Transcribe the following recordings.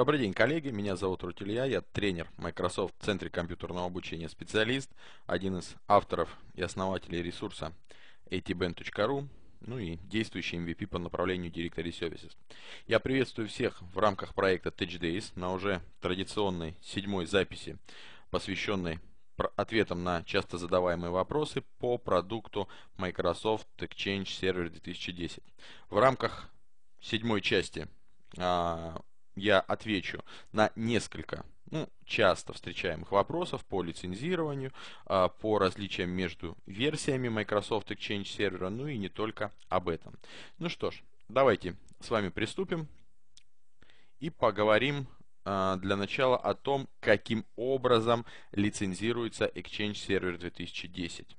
Добрый день, коллеги. Меня зовут Рутилья. Я тренер Microsoft в Центре компьютерного обучения специалист, один из авторов и основателей ресурса atband.ru, ну и действующий MVP по направлению Directory Services. Я приветствую всех в рамках проекта Touch Days на уже традиционной седьмой записи, посвященной ответам на часто задаваемые вопросы по продукту Microsoft Exchange Server 2010. В рамках седьмой части а, я отвечу на несколько ну, часто встречаемых вопросов по лицензированию, а, по различиям между версиями Microsoft Exchange сервера, ну и не только об этом. Ну что ж, давайте с вами приступим и поговорим а, для начала о том, каким образом лицензируется Exchange сервер 2010.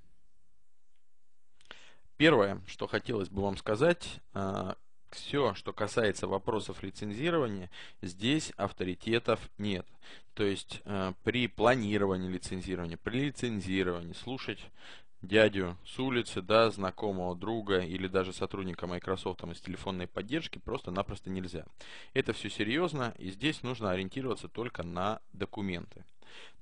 Первое, что хотелось бы вам сказать, а, все, что касается вопросов лицензирования, здесь авторитетов нет. То есть э, при планировании лицензирования, при лицензировании слушать дядю с улицы, да, знакомого друга или даже сотрудника Microsoft там, из телефонной поддержки просто-напросто нельзя. Это все серьезно, и здесь нужно ориентироваться только на документы.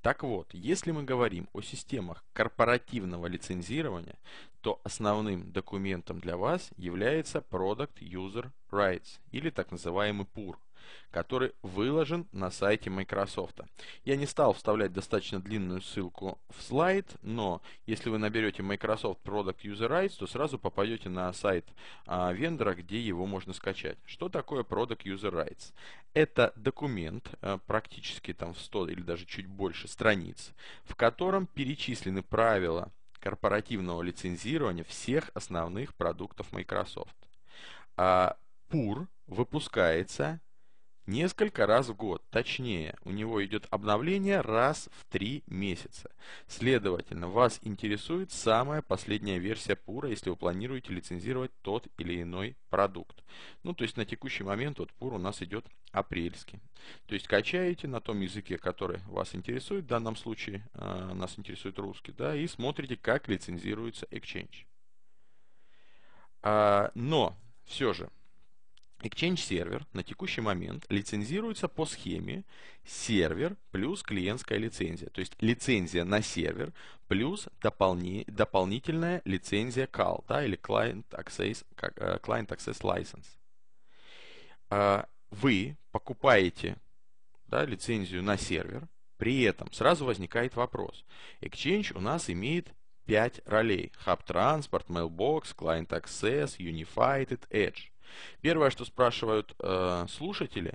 Так вот, если мы говорим о системах корпоративного лицензирования, то основным документом для вас является Product User Rights или так называемый PUR – который выложен на сайте Microsoft. Я не стал вставлять достаточно длинную ссылку в слайд, но если вы наберете Microsoft Product User Rights, то сразу попадете на сайт а, вендора, где его можно скачать. Что такое Product User Rights? Это документ, а, практически там в 100 или даже чуть больше страниц, в котором перечислены правила корпоративного лицензирования всех основных продуктов Microsoft. А PUR выпускается несколько раз в год. Точнее, у него идет обновление раз в три месяца. Следовательно, вас интересует самая последняя версия пура, если вы планируете лицензировать тот или иной продукт. Ну, то есть на текущий момент вот пур у нас идет апрельский. То есть качаете на том языке, который вас интересует, в данном случае э, нас интересует русский, да, и смотрите, как лицензируется Exchange. А, но все же Exchange сервер на текущий момент лицензируется по схеме сервер плюс клиентская лицензия. То есть лицензия на сервер плюс дополни, дополнительная лицензия CAL да, или Client Access, э, Client Access License. А, вы покупаете да, лицензию на сервер, при этом сразу возникает вопрос. Exchange у нас имеет 5 ролей. Hub Transport, Mailbox, Client Access, Unified, Edge – Первое, что спрашивают э, слушатели,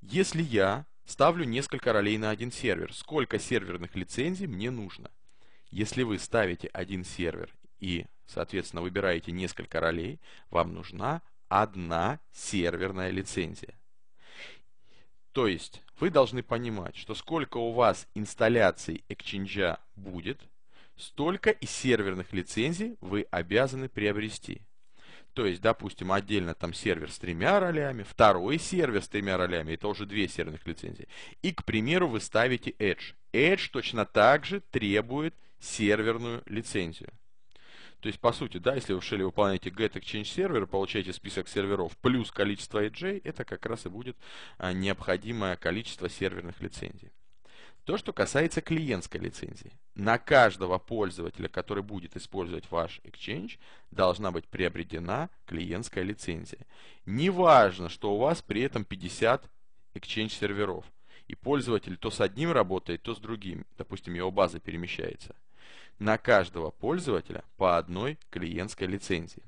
если я ставлю несколько ролей на один сервер, сколько серверных лицензий мне нужно? Если вы ставите один сервер и, соответственно, выбираете несколько ролей, вам нужна одна серверная лицензия. То есть вы должны понимать, что сколько у вас инсталляций Exchange будет, столько и серверных лицензий вы обязаны приобрести. То есть, допустим, отдельно там сервер с тремя ролями, второй сервер с тремя ролями, это уже две серверных лицензии. И, к примеру, вы ставите Edge. Edge точно так же требует серверную лицензию. То есть, по сути, да, если вы в шеле выполняете get exchange сервер, получаете список серверов плюс количество edge, это как раз и будет а, необходимое количество серверных лицензий. То, что касается клиентской лицензии. На каждого пользователя, который будет использовать ваш Exchange, должна быть приобретена клиентская лицензия. Неважно, что у вас при этом 50 Exchange серверов. И пользователь то с одним работает, то с другим. Допустим, его база перемещается. На каждого пользователя по одной клиентской лицензии.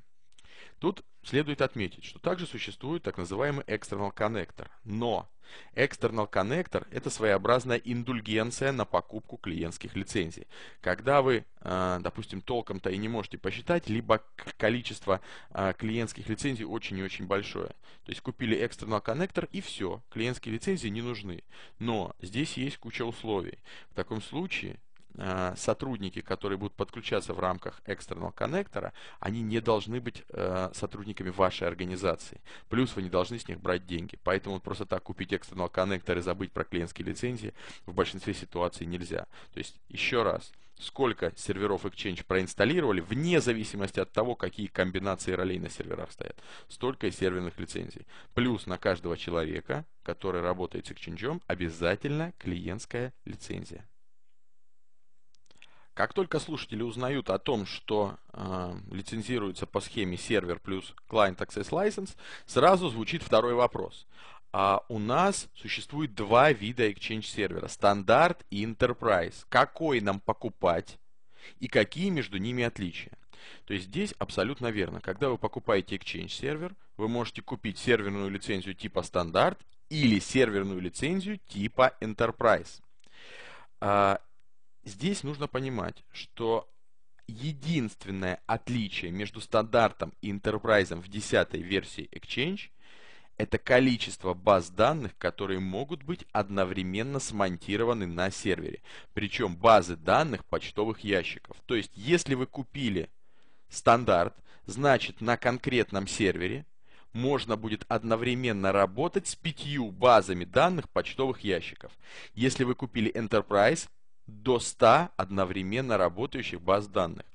Тут Следует отметить, что также существует так называемый external connector. Но external connector это своеобразная индульгенция на покупку клиентских лицензий. Когда вы, э, допустим, толком-то и не можете посчитать, либо количество э, клиентских лицензий очень и очень большое. То есть купили external connector и все, клиентские лицензии не нужны. Но здесь есть куча условий. В таком случае Э, сотрудники, которые будут подключаться в рамках экстернал коннектора, они не должны быть э, сотрудниками вашей организации. Плюс вы не должны с них брать деньги. Поэтому просто так купить экстернал коннектор и забыть про клиентские лицензии в большинстве ситуаций нельзя. То есть, еще раз, сколько серверов Exchange проинсталлировали, вне зависимости от того, какие комбинации ролей на серверах стоят, столько и серверных лицензий. Плюс на каждого человека, который работает с Exchange, обязательно клиентская лицензия. Как только слушатели узнают о том, что э, лицензируется по схеме сервер плюс client access license, сразу звучит второй вопрос. А у нас существует два вида Exchange сервера. Стандарт и Enterprise. Какой нам покупать и какие между ними отличия? То есть здесь абсолютно верно. Когда вы покупаете Exchange сервер, вы можете купить серверную лицензию типа стандарт или серверную лицензию типа Enterprise. А, Здесь нужно понимать, что единственное отличие между стандартом и Enterprise в 10 версии Exchange это количество баз данных, которые могут быть одновременно смонтированы на сервере. Причем базы данных почтовых ящиков. То есть, если вы купили стандарт, значит на конкретном сервере можно будет одновременно работать с пятью базами данных почтовых ящиков. Если вы купили Enterprise, до 100 одновременно работающих баз данных.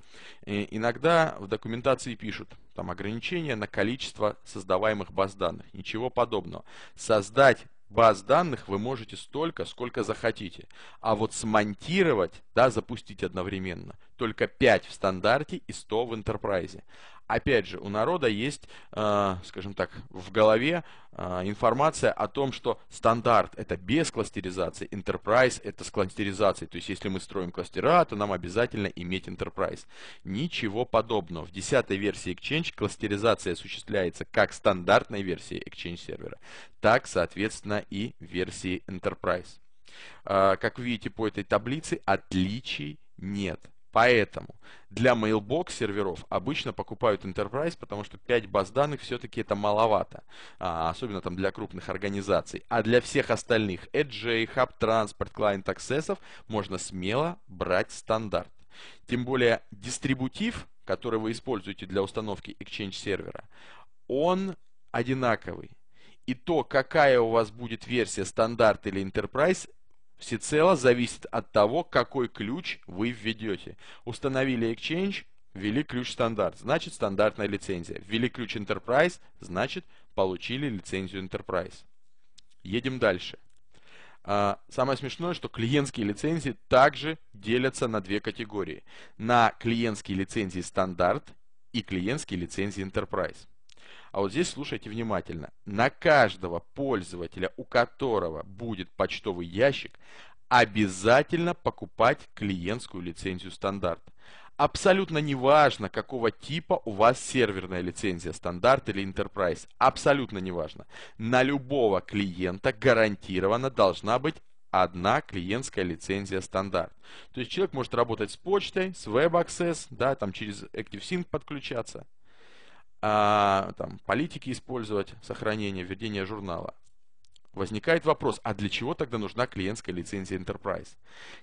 И иногда в документации пишут, там ограничения на количество создаваемых баз данных. Ничего подобного. Создать баз данных вы можете столько, сколько захотите. А вот смонтировать, да, запустить одновременно, только 5 в стандарте и 100 в интерпрайзе опять же, у народа есть, э, скажем так, в голове э, информация о том, что стандарт это без кластеризации, enterprise это с кластеризацией. То есть, если мы строим кластера, то нам обязательно иметь enterprise. Ничего подобного. В 10 версии Exchange кластеризация осуществляется как стандартной версии Exchange сервера, так, соответственно, и версии enterprise. Э, как видите по этой таблице, отличий нет. Поэтому для Mailbox серверов обычно покупают Enterprise, потому что 5 баз данных все-таки это маловато, а, особенно там для крупных организаций. А для всех остальных Edge, Hub, Transport, Client Access можно смело брать стандарт. Тем более дистрибутив, который вы используете для установки Exchange сервера, он одинаковый. И то, какая у вас будет версия стандарт или Enterprise, всецело зависит от того, какой ключ вы введете. Установили Exchange, ввели ключ стандарт, значит стандартная лицензия. Ввели ключ Enterprise, значит получили лицензию Enterprise. Едем дальше. А, самое смешное, что клиентские лицензии также делятся на две категории. На клиентские лицензии стандарт и клиентские лицензии Enterprise. А вот здесь слушайте внимательно. На каждого пользователя, у которого будет почтовый ящик, обязательно покупать клиентскую лицензию стандарт. Абсолютно неважно, какого типа у вас серверная лицензия, стандарт или enterprise. Абсолютно неважно. На любого клиента гарантированно должна быть одна клиентская лицензия стандарт. То есть человек может работать с почтой, с Web Access, да, там через ActiveSync подключаться а, там, политики использовать, сохранение, введение журнала. Возникает вопрос, а для чего тогда нужна клиентская лицензия Enterprise?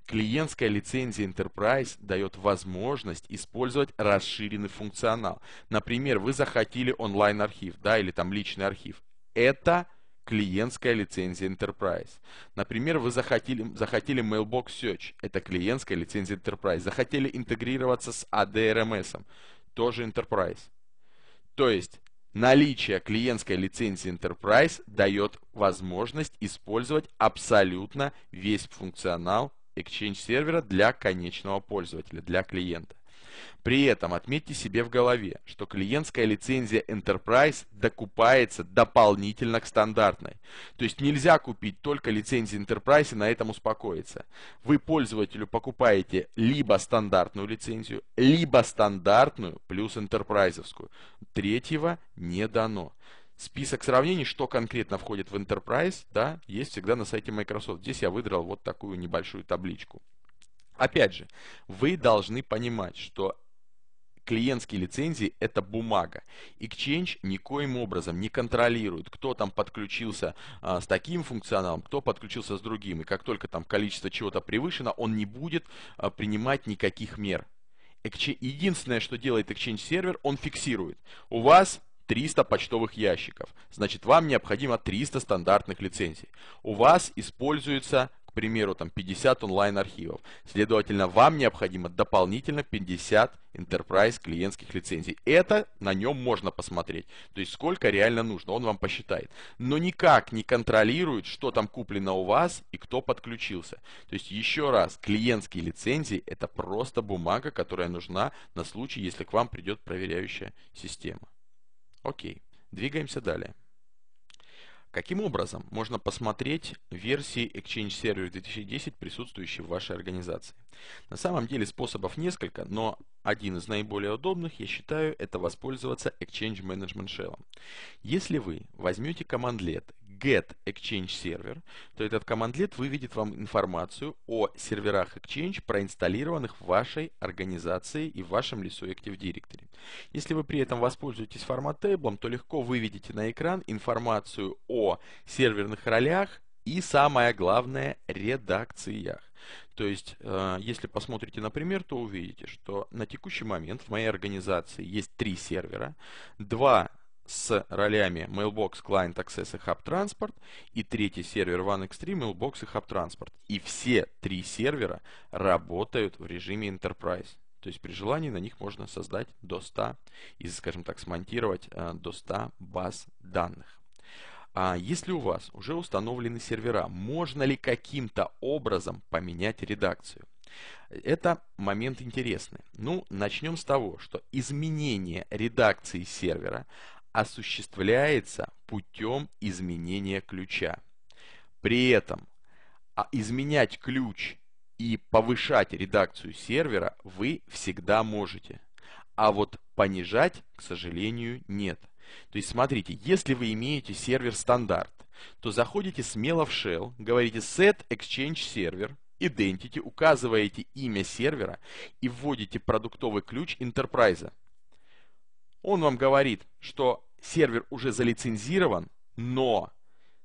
Клиентская лицензия Enterprise дает возможность использовать расширенный функционал. Например, вы захотели онлайн-архив, да, или там личный архив. Это клиентская лицензия Enterprise. Например, вы захотели, захотели Mailbox Search, это клиентская лицензия Enterprise. Захотели интегрироваться с ADRMS, тоже Enterprise. То есть наличие клиентской лицензии Enterprise дает возможность использовать абсолютно весь функционал Exchange сервера для конечного пользователя, для клиента. При этом отметьте себе в голове, что клиентская лицензия Enterprise докупается дополнительно к стандартной. То есть нельзя купить только лицензию Enterprise и на этом успокоиться. Вы пользователю покупаете либо стандартную лицензию, либо стандартную плюс энтерпрайзовскую. Третьего не дано список сравнений, что конкретно входит в Enterprise, да, есть всегда на сайте Microsoft. Здесь я выдрал вот такую небольшую табличку. Опять же, вы должны понимать, что клиентские лицензии – это бумага. Exchange никоим образом не контролирует, кто там подключился а, с таким функционалом, кто подключился с другим. И как только там количество чего-то превышено, он не будет а, принимать никаких мер. единственное, что делает Exchange сервер, он фиксирует. У вас 300 почтовых ящиков. Значит, вам необходимо 300 стандартных лицензий. У вас используется примеру, там 50 онлайн-архивов. Следовательно, вам необходимо дополнительно 50 Enterprise клиентских лицензий. Это на нем можно посмотреть. То есть, сколько реально нужно, он вам посчитает. Но никак не контролирует, что там куплено у вас и кто подключился. То есть, еще раз, клиентские лицензии это просто бумага, которая нужна на случай, если к вам придет проверяющая система. Окей, двигаемся далее. Каким образом можно посмотреть версии Exchange Server 2010, присутствующие в вашей организации? На самом деле способов несколько, но один из наиболее удобных, я считаю, это воспользоваться Exchange Management Shell. Если вы возьмете командлет get exchange server, то этот командлет выведет вам информацию о серверах Exchange, проинсталлированных в вашей организации и в вашем лесу Active Directory. Если вы при этом воспользуетесь формат тейблом, то легко выведете на экран информацию о серверных ролях и самое главное редакциях. То есть, э, если посмотрите например, то увидите, что на текущий момент в моей организации есть три сервера, два с ролями Mailbox Client Access и Hub Transport, и третий сервер OneXtreme Mailbox и Hub Transport. И все три сервера работают в режиме Enterprise. То есть при желании на них можно создать до 100 и, скажем так, смонтировать э, до 100 баз данных. А если у вас уже установлены сервера, можно ли каким-то образом поменять редакцию? Это момент интересный. Ну, начнем с того, что изменение редакции сервера осуществляется путем изменения ключа. При этом а, изменять ключ и повышать редакцию сервера вы всегда можете. А вот понижать, к сожалению, нет. То есть смотрите, если вы имеете сервер стандарт, то заходите смело в shell, говорите set exchange server, identity, указываете имя сервера и вводите продуктовый ключ enterprise. Он вам говорит, что сервер уже залицензирован, но,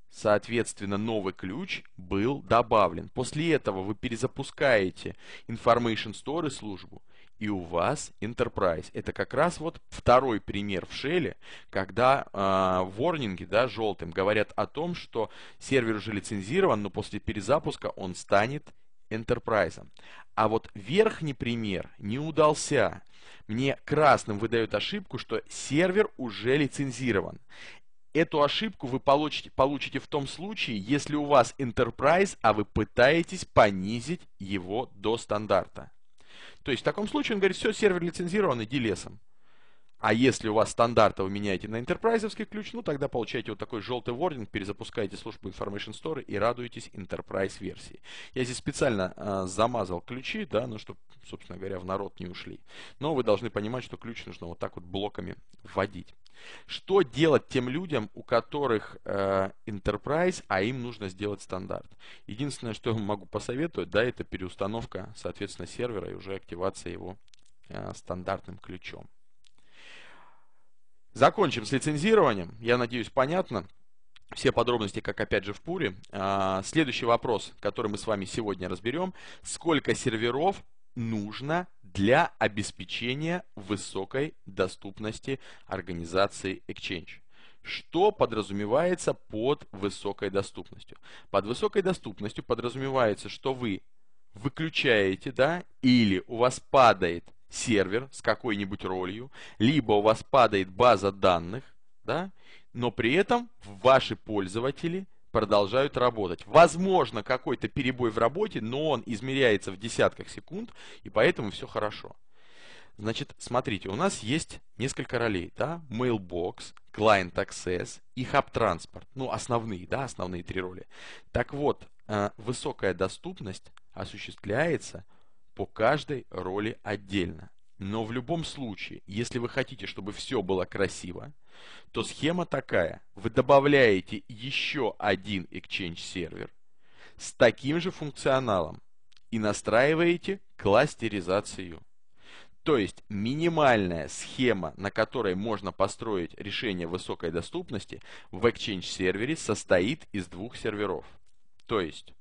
соответственно, новый ключ был добавлен. После этого вы перезапускаете Information Store службу, и у вас Enterprise. Это как раз вот второй пример в шеле, когда э, ворнинги, да, желтым, говорят о том, что сервер уже лицензирован, но после перезапуска он станет Enterprise. А вот верхний пример не удался. Мне красным выдают ошибку, что сервер уже лицензирован. Эту ошибку вы получите, получите в том случае, если у вас Enterprise, а вы пытаетесь понизить его до стандарта. То есть в таком случае он говорит, все, сервер лицензирован, иди лесом. А если у вас стандартово а меняете на интерпрайзовский ключ, ну тогда получаете вот такой желтый вординг, перезапускаете службу Information Store и радуетесь Enterprise версии. Я здесь специально э, замазал ключи, да, ну чтобы, собственно говоря, в народ не ушли. Но вы должны понимать, что ключ нужно вот так вот блоками вводить. Что делать тем людям, у которых э, Enterprise, а им нужно сделать стандарт? Единственное, что я могу посоветовать, да, это переустановка, соответственно, сервера и уже активация его э, стандартным ключом. Закончим с лицензированием. Я надеюсь, понятно. Все подробности, как опять же в Пуре. А, следующий вопрос, который мы с вами сегодня разберем. Сколько серверов нужно для обеспечения высокой доступности организации Exchange? Что подразумевается под высокой доступностью? Под высокой доступностью подразумевается, что вы выключаете, да, или у вас падает сервер с какой-нибудь ролью, либо у вас падает база данных, да, но при этом ваши пользователи продолжают работать. Возможно, какой-то перебой в работе, но он измеряется в десятках секунд, и поэтому все хорошо. Значит, смотрите, у нас есть несколько ролей, да, Mailbox, Client Access и Hub Transport. Ну, основные, да, основные три роли. Так вот, э, высокая доступность осуществляется по каждой роли отдельно. Но в любом случае, если вы хотите, чтобы все было красиво, то схема такая. Вы добавляете еще один Exchange сервер с таким же функционалом и настраиваете кластеризацию. То есть минимальная схема, на которой можно построить решение высокой доступности в Exchange сервере состоит из двух серверов. То есть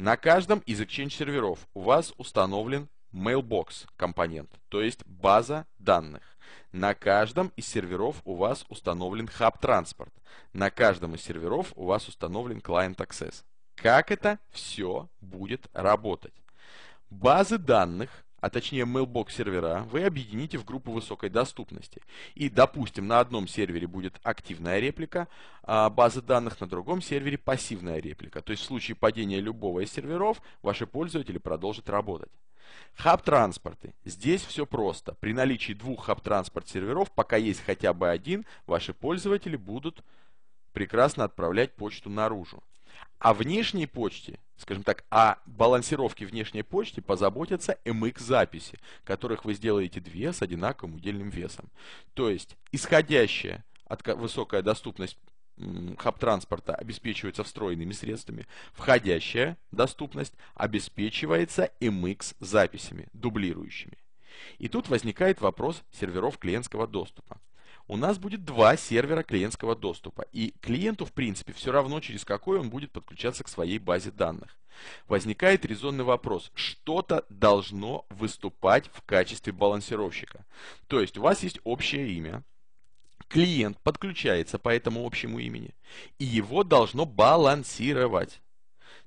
на каждом из Exchange серверов у вас установлен Mailbox компонент, то есть база данных. На каждом из серверов у вас установлен Hub Transport. На каждом из серверов у вас установлен Client Access. Как это все будет работать? Базы данных а точнее mailbox сервера, вы объедините в группу высокой доступности. И, допустим, на одном сервере будет активная реплика а базы данных, на другом сервере пассивная реплика. То есть в случае падения любого из серверов, ваши пользователи продолжат работать. Хаб-транспорты. Здесь все просто. При наличии двух хаб-транспорт серверов, пока есть хотя бы один, ваши пользователи будут прекрасно отправлять почту наружу. А внешней почте скажем так, о балансировке внешней почты позаботятся MX-записи, которых вы сделаете две с одинаковым удельным весом. То есть, исходящая от высокая доступность хаб-транспорта обеспечивается встроенными средствами, входящая доступность обеспечивается MX-записями, дублирующими. И тут возникает вопрос серверов клиентского доступа у нас будет два сервера клиентского доступа. И клиенту, в принципе, все равно, через какой он будет подключаться к своей базе данных. Возникает резонный вопрос. Что-то должно выступать в качестве балансировщика. То есть у вас есть общее имя, клиент подключается по этому общему имени, и его должно балансировать.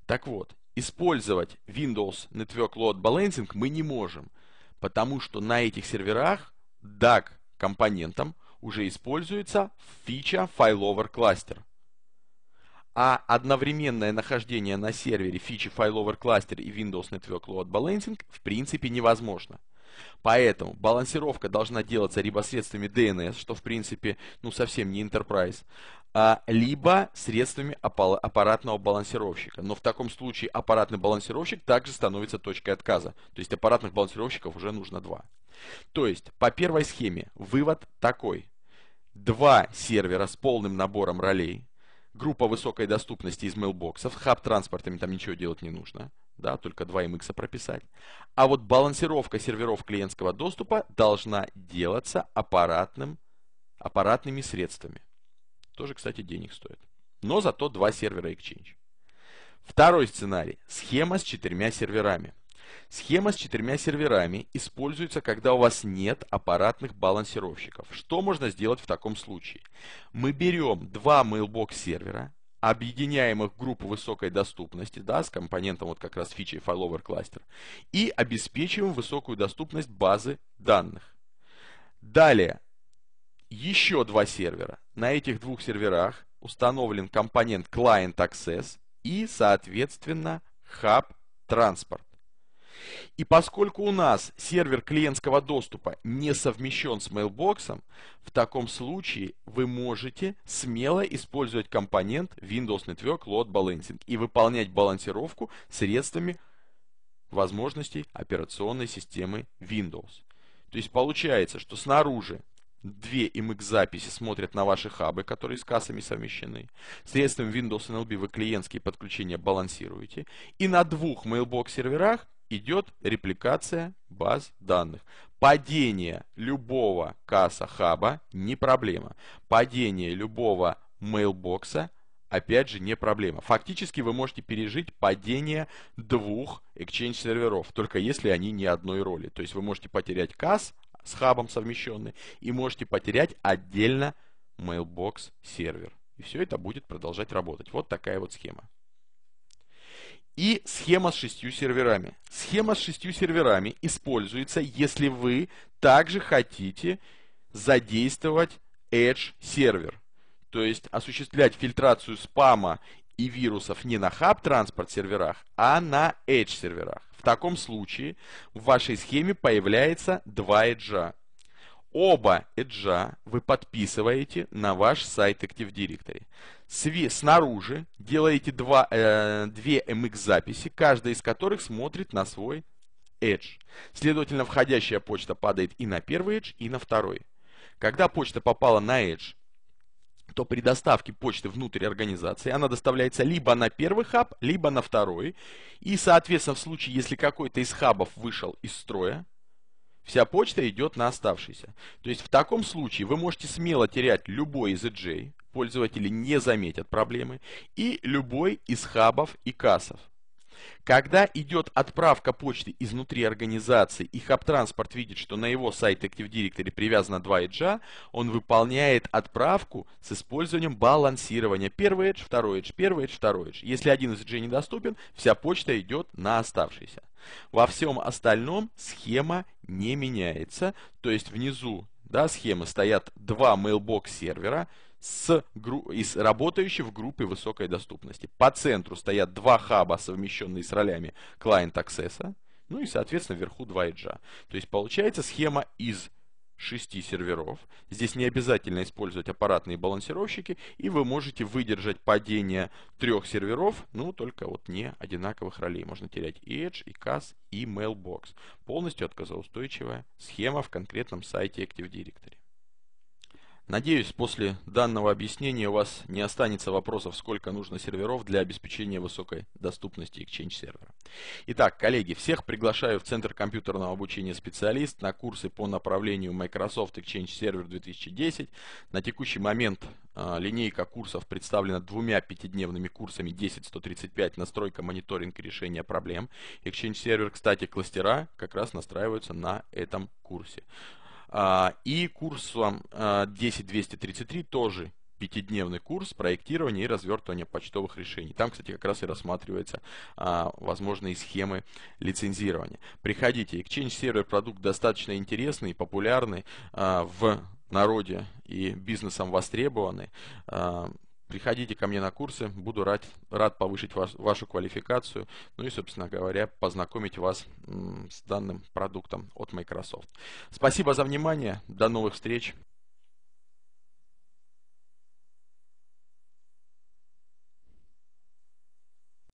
Так вот, использовать Windows Network Load Balancing мы не можем, потому что на этих серверах DAC компонентом – уже используется фича файловер кластер. А одновременное нахождение на сервере фичи файловер кластер и Windows Network Load Balancing в принципе невозможно. Поэтому балансировка должна делаться либо средствами DNS, что в принципе ну совсем не Enterprise, а, либо средствами аппаратного балансировщика. Но в таком случае аппаратный балансировщик также становится точкой отказа. То есть аппаратных балансировщиков уже нужно два. То есть по первой схеме вывод такой два сервера с полным набором ролей, группа высокой доступности из мейлбоксов, хаб транспортами там ничего делать не нужно, да, только два MX прописать. А вот балансировка серверов клиентского доступа должна делаться аппаратным, аппаратными средствами. Тоже, кстати, денег стоит. Но зато два сервера Exchange. Второй сценарий. Схема с четырьмя серверами. Схема с четырьмя серверами используется, когда у вас нет аппаратных балансировщиков. Что можно сделать в таком случае? Мы берем два Mailbox сервера, объединяем их в группу высокой доступности, да, с компонентом вот как раз фичей Failover Cluster, и обеспечиваем высокую доступность базы данных. Далее, еще два сервера. На этих двух серверах установлен компонент Client Access и, соответственно, Hub Transport. И поскольку у нас сервер клиентского доступа не совмещен с Mailbox, в таком случае вы можете смело использовать компонент Windows Network Load Balancing и выполнять балансировку средствами возможностей операционной системы Windows. То есть получается, что снаружи две MX записи смотрят на ваши хабы, которые с кассами совмещены. Средством Windows NLB вы клиентские подключения балансируете. И на двух Mailbox серверах идет репликация баз данных. Падение любого касса хаба не проблема. Падение любого мейлбокса опять же не проблема. Фактически вы можете пережить падение двух Exchange серверов, только если они не одной роли. То есть вы можете потерять касс с хабом совмещенный и можете потерять отдельно Mailbox сервер. И все это будет продолжать работать. Вот такая вот схема. И схема с шестью серверами. Схема с шестью серверами используется, если вы также хотите задействовать Edge сервер. То есть осуществлять фильтрацию спама и вирусов не на хаб транспорт серверах, а на Edge серверах. В таком случае в вашей схеме появляется два Edge. Оба эджа вы подписываете на ваш сайт Active Directory. Сви снаружи делаете два, э, две MX-записи, каждая из которых смотрит на свой Edge. Следовательно, входящая почта падает и на первый Edge, и на второй. Когда почта попала на Edge, то при доставке почты внутрь организации она доставляется либо на первый хаб, либо на второй. И, соответственно, в случае, если какой-то из хабов вышел из строя, Вся почта идет на оставшийся. То есть в таком случае вы можете смело терять любой из EJ, пользователи не заметят проблемы, и любой из хабов и кассов. Когда идет отправка почты изнутри организации и хаб видит, что на его сайт Active Directory привязано два эджа, он выполняет отправку с использованием балансирования. Первый эдж, второй эдж, первый эдж, второй эдж. Если один из эджей недоступен, вся почта идет на оставшийся. Во всем остальном схема не меняется, то есть внизу да, схемы стоят два mailbox сервера, с, из работающей в группе высокой доступности. По центру стоят два хаба, совмещенные с ролями Client Access, ну и, соответственно, вверху два эджа. То есть получается схема из шести серверов. Здесь не обязательно использовать аппаратные балансировщики, и вы можете выдержать падение трех серверов, ну, только вот не одинаковых ролей. Можно терять и Edge, и CAS, и Mailbox. Полностью отказоустойчивая схема в конкретном сайте Active Directory. Надеюсь, после данного объяснения у вас не останется вопросов, сколько нужно серверов для обеспечения высокой доступности Exchange сервера. Итак, коллеги, всех приглашаю в Центр компьютерного обучения специалист на курсы по направлению Microsoft Exchange Server 2010. На текущий момент а, линейка курсов представлена двумя пятидневными курсами 10.135 «Настройка, мониторинг и решение проблем». Exchange Server, кстати, кластера как раз настраиваются на этом курсе. А, и курсом 10233 а, тоже пятидневный курс проектирования и развертывания почтовых решений. Там, кстати, как раз и рассматриваются а, возможные схемы лицензирования. Приходите. Exchange сервер продукт достаточно интересный и популярный а, в народе и бизнесом востребованный. А, Приходите ко мне на курсы, буду рад, рад повысить ваш, вашу квалификацию, ну и, собственно говоря, познакомить вас с данным продуктом от Microsoft. Спасибо за внимание, до новых встреч.